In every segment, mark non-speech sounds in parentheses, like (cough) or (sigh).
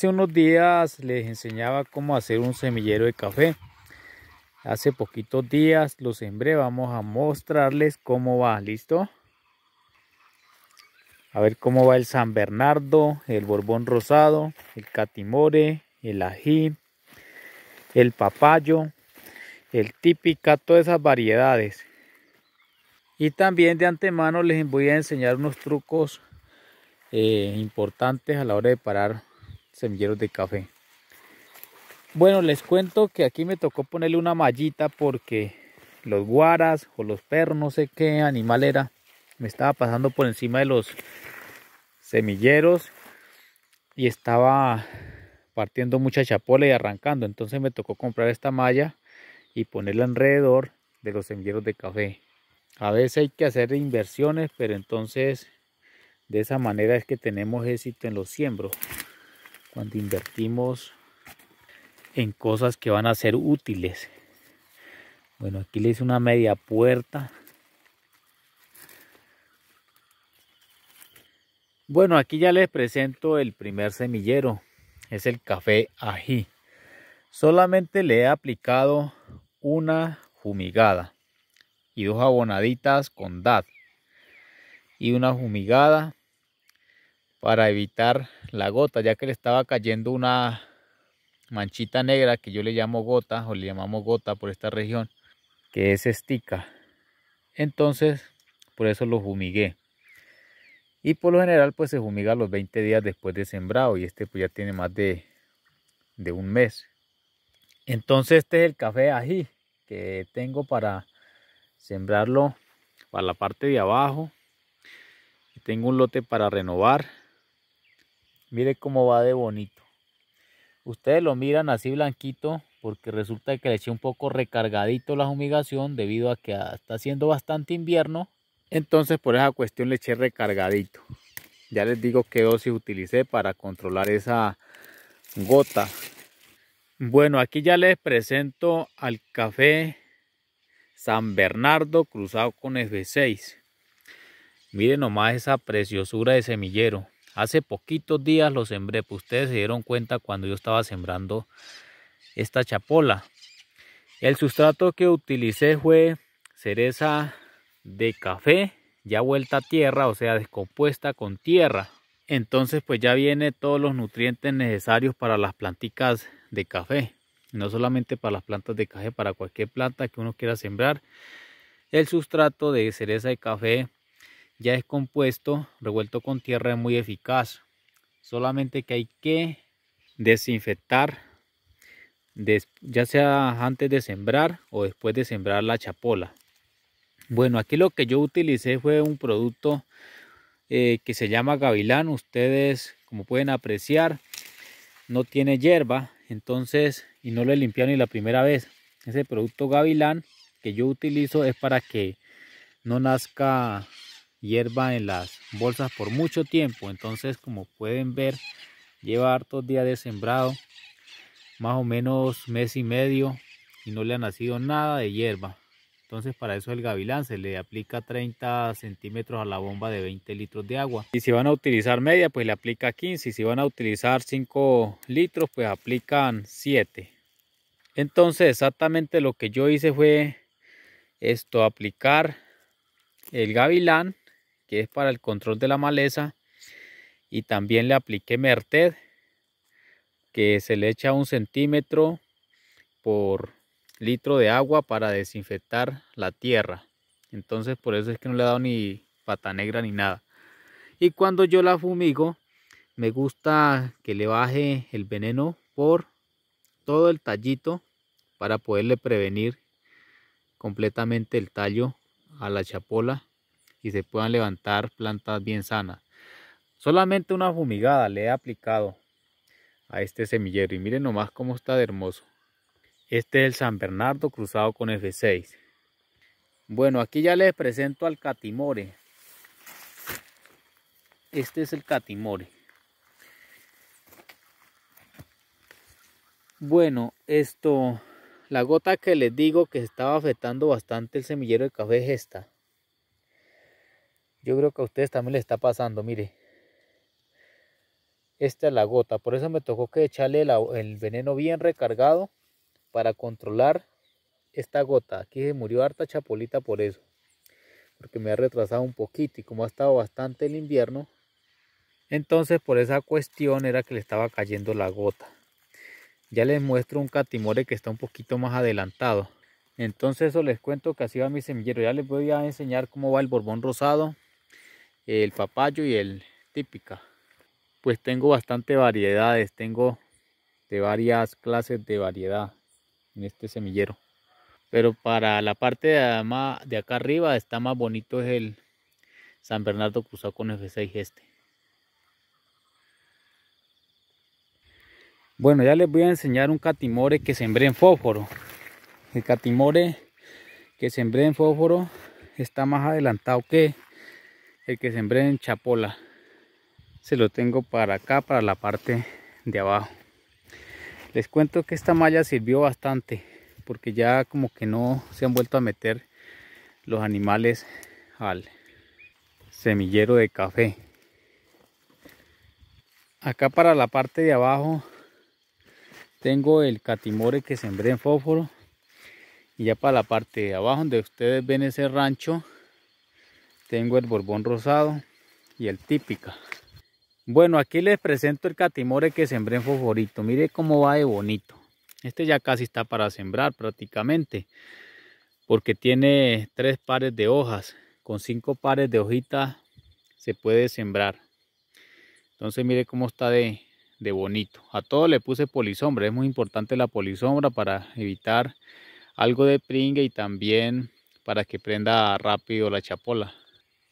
Hace unos días les enseñaba cómo hacer un semillero de café. Hace poquitos días los sembré. Vamos a mostrarles cómo va. ¿Listo? A ver cómo va el San Bernardo, el Borbón Rosado, el Catimore, el Ají, el Papayo, el Típica, todas esas variedades. Y también de antemano les voy a enseñar unos trucos eh, importantes a la hora de parar semilleros de café. Bueno, les cuento que aquí me tocó ponerle una mallita porque los guaras o los perros, no sé qué animal era, me estaba pasando por encima de los semilleros y estaba partiendo mucha chapola y arrancando. Entonces me tocó comprar esta malla y ponerla alrededor de los semilleros de café. A veces hay que hacer inversiones, pero entonces de esa manera es que tenemos éxito en los siembros cuando invertimos en cosas que van a ser útiles. Bueno, aquí le hice una media puerta. Bueno, aquí ya les presento el primer semillero. Es el café ají. Solamente le he aplicado una fumigada y dos abonaditas con DAD. y una fumigada para evitar la gota, ya que le estaba cayendo una manchita negra que yo le llamo gota o le llamamos gota por esta región, que es estica. Entonces, por eso lo fumigué. Y por lo general, pues se fumiga los 20 días después de sembrado y este pues ya tiene más de, un mes. Entonces, este es el café ají que tengo para sembrarlo para la parte de abajo. Tengo un lote para renovar Mire cómo va de bonito. Ustedes lo miran así blanquito porque resulta que le eché un poco recargadito la humigación, debido a que está haciendo bastante invierno. Entonces por esa cuestión le eché recargadito. Ya les digo qué dosis utilicé para controlar esa gota. Bueno, aquí ya les presento al café San Bernardo cruzado con F6. Miren nomás esa preciosura de semillero. Hace poquitos días lo sembré, pues ustedes se dieron cuenta cuando yo estaba sembrando esta chapola. El sustrato que utilicé fue cereza de café ya vuelta a tierra, o sea, descompuesta con tierra. Entonces pues ya viene todos los nutrientes necesarios para las plantitas de café. No solamente para las plantas de café, para cualquier planta que uno quiera sembrar. El sustrato de cereza de café ya es compuesto revuelto con tierra es muy eficaz. Solamente que hay que desinfectar ya sea antes de sembrar o después de sembrar la chapola. Bueno, aquí lo que yo utilicé fue un producto eh, que se llama gavilán. Ustedes, como pueden apreciar, no tiene hierba, entonces, y no lo he limpiado ni la primera vez. Ese producto gavilán que yo utilizo es para que no nazca hierba en las bolsas por mucho tiempo. Entonces, como pueden ver, lleva hartos días de sembrado, más o menos mes y medio, y no le ha nacido nada de hierba. Entonces para eso el gavilán se le aplica 30 centímetros a la bomba de 20 litros de agua. Y si van a utilizar media, pues le aplica 15. Y si van a utilizar 5 litros, pues aplican 7. Entonces exactamente lo que yo hice fue esto, aplicar el gavilán que es para el control de la maleza y también le apliqué merted que se le echa un centímetro por litro de agua para desinfectar la tierra entonces por eso es que no le he dado ni pata negra ni nada y cuando yo la fumigo me gusta que le baje el veneno por todo el tallito para poderle prevenir completamente el tallo a la chapola y se puedan levantar plantas bien sanas. Solamente una fumigada le he aplicado a este semillero y miren nomás cómo está de hermoso. Este es el San Bernardo cruzado con F6. Bueno, aquí ya les presento al catimore. Este es el catimore. Bueno, esto, la gota que les digo que estaba afectando bastante el semillero de café es esta. Yo creo que a ustedes también les está pasando, mire. Esta es la gota, por eso me tocó que echarle el, veneno bien recargado para controlar esta gota. Aquí se murió harta chapolita por eso, porque me ha retrasado un poquito y como ha estado bastante el invierno, entonces por esa cuestión era que le estaba cayendo la gota. Ya les muestro un catimore que está un poquito más adelantado. Entonces eso les cuento que así va mi semillero. Ya les voy a enseñar cómo va el borbón rosado el papayo y el típica. Pues tengo bastante variedades, tengo de varias clases de variedad en este semillero. Pero para la parte de, de acá arriba está más bonito es el San Bernardo cruzado con F6 este. Bueno, ya les voy a enseñar un catimore que sembré en fósforo. El catimore que sembré en fósforo está más adelantado que el que sembré en chapola se lo tengo para acá para la parte de abajo les cuento que esta malla sirvió bastante porque ya como que no se han vuelto a meter los animales al semillero de café acá para la parte de abajo tengo el catimore que sembré en fósforo y ya para la parte de abajo donde ustedes ven ese rancho tengo el borbón rosado y el típica. Bueno, aquí les presento el catimore que sembré en favorito. Mire cómo va de bonito. Este ya casi está para sembrar prácticamente. Porque tiene tres pares de hojas. Con cinco pares de hojitas se puede sembrar. Entonces mire cómo está de, de bonito. A todo le puse polisombra. Es muy importante la polisombra para evitar algo de pringue y también para que prenda rápido la chapola.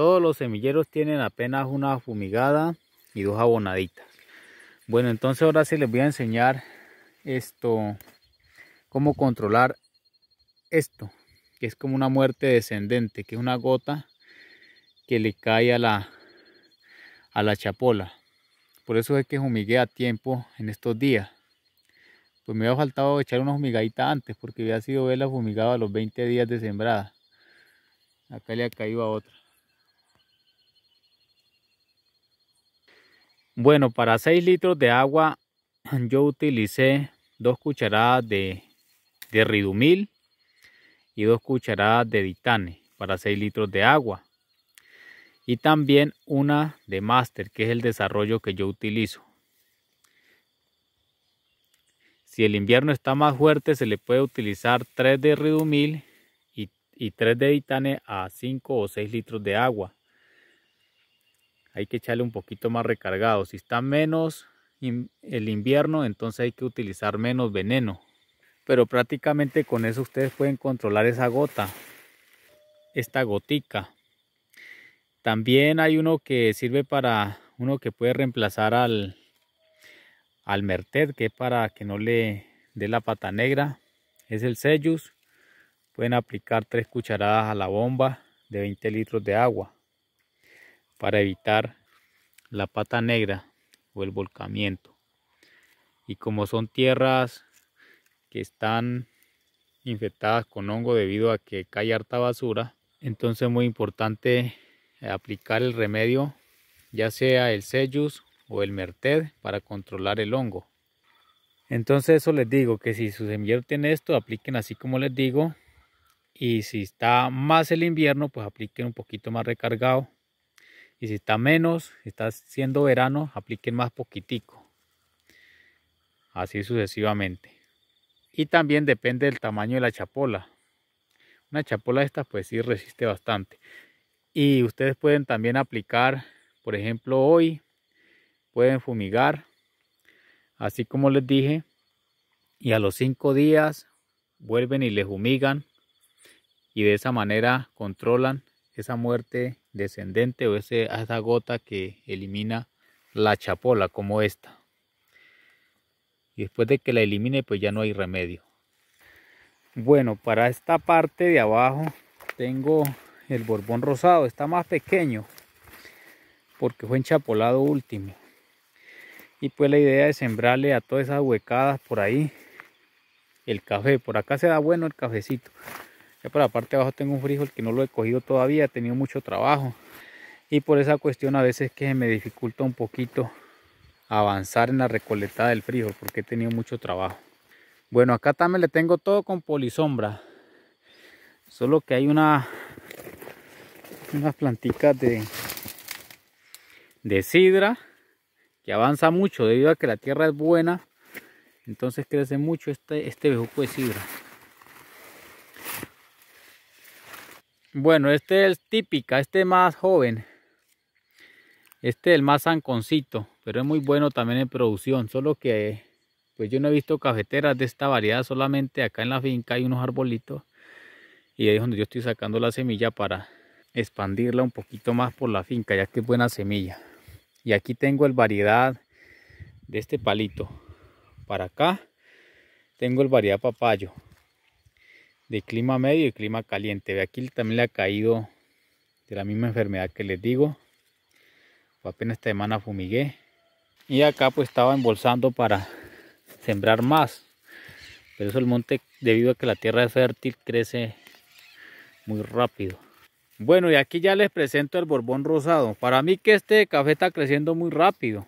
Todos los semilleros tienen apenas una fumigada y dos abonaditas. Bueno, entonces ahora sí les voy a enseñar esto, cómo controlar esto, que es como una muerte descendente, que es una gota que le cae a la, a la chapola. Por eso es que humigué a tiempo en estos días. Pues me había faltado echar una fumigadita antes, porque había sido verla fumigada a los 20 días de sembrada. Acá le ha caído a otra. Bueno, para 6 litros de agua (clears throat) yo utilicé 2 cucharadas de, ridumil y 2 cucharadas de ditane para 6 litros de agua. Y también una de master, que es el desarrollo que yo utilizo. Si el invierno está más fuerte, se le puede utilizar 3 de ridumil y, y 3 de ditane a 5 o 6 litros de agua hay que echarle un poquito más recargado. Si está menos el invierno, entonces hay que utilizar menos veneno. Pero prácticamente con eso ustedes pueden controlar esa gota, esta gotica. También hay uno que sirve para uno que puede reemplazar al, al merted, que es para que no le dé la pata negra. Es el sellus. Pueden aplicar 3 cucharadas a la bomba de 20 litros de agua para evitar la pata negra o el volcamiento. Y como son tierras que están infectadas con hongo debido a que cae harta basura, entonces es muy importante aplicar el remedio, ya sea el sellus o el merted, para controlar el hongo. Entonces eso les digo, que si se invierten en esto, apliquen así como les digo. Y si está más el invierno, pues apliquen un poquito más recargado y si está menos, si está siendo verano, apliquen más poquitico. Así sucesivamente. Y también depende del tamaño de la chapola. Una chapola esta pues sí resiste bastante. Y ustedes pueden también aplicar, por ejemplo hoy, pueden fumigar, así como les dije. Y a los cinco días vuelven y les fumigan. Y de esa manera controlan esa muerte descendente o ese, esa gota que elimina la chapola como esta. Y después de que la elimine pues ya no hay remedio. Bueno, para esta parte de abajo tengo el borbón rosado, está más pequeño porque fue enchapolado último. Y pues la idea es sembrarle a todas esas huecadas por ahí el café. Por acá se da bueno el cafecito. Ya por la parte abajo tengo un frijol que no lo he cogido todavía, he tenido mucho trabajo. Y por esa cuestión a veces que me dificulta un poquito avanzar en la recoleta del frijol porque he tenido mucho trabajo. Bueno, acá también le tengo todo con polisombra. Solo que hay una unas plantitas de de sidra que avanza mucho debido a que la tierra es buena entonces crece mucho este, este bejuco de sidra Bueno, este es típica, este más joven. Este es el más zanconcito, pero es muy bueno también en producción, solo que pues yo no he visto cafeteras de esta variedad, solamente acá en la finca hay unos arbolitos y ahí es donde yo estoy sacando la semilla para expandirla un poquito más por la finca, ya que es buena semilla. Y aquí tengo el variedad de este palito. Para acá tengo el variedad papayo de clima medio y clima caliente. aquí también le ha caído de la misma enfermedad que les digo. apenas esta semana fumigué. Y acá pues estaba embolsando para sembrar más. Pero eso el monte, debido a que la tierra es fértil, crece muy rápido. Bueno, y aquí ya les presento el Borbón Rosado. Para mí que este café está creciendo muy rápido.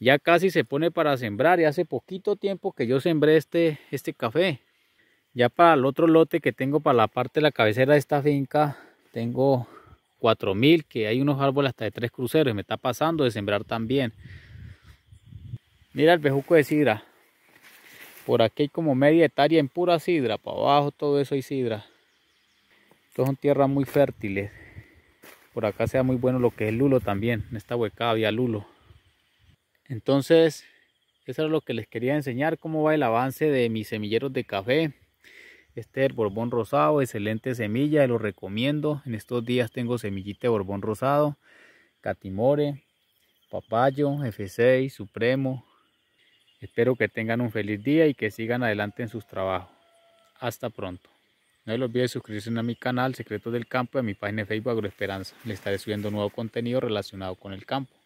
Ya casi se pone para sembrar y hace poquito tiempo que yo sembré este, este café. Ya para el otro lote que tengo para la parte de la cabecera de esta finca, tengo 4000 que hay unos árboles hasta de tres cruceros. Me está pasando de sembrar también. Mira el bejuco de sidra. Por aquí hay como media hectárea en pura sidra. Para abajo todo eso hay sidra. todos son tierras muy fértiles. Por acá sea muy bueno lo que es lulo también. En esta huecada había lulo. Entonces, eso era lo que les quería enseñar. Cómo va el avance de mis semilleros de café. Este Borbón Rosado, excelente semilla, lo recomiendo. En estos días tengo semillita de Borbón Rosado, Catimore, Papayo, F6, Supremo. Espero que tengan un feliz día y que sigan adelante en sus trabajos. Hasta pronto. No se olviden suscribirse a mi canal Secretos del Campo y a mi página de Facebook Agroesperanza. Le estaré subiendo nuevo contenido relacionado con el campo.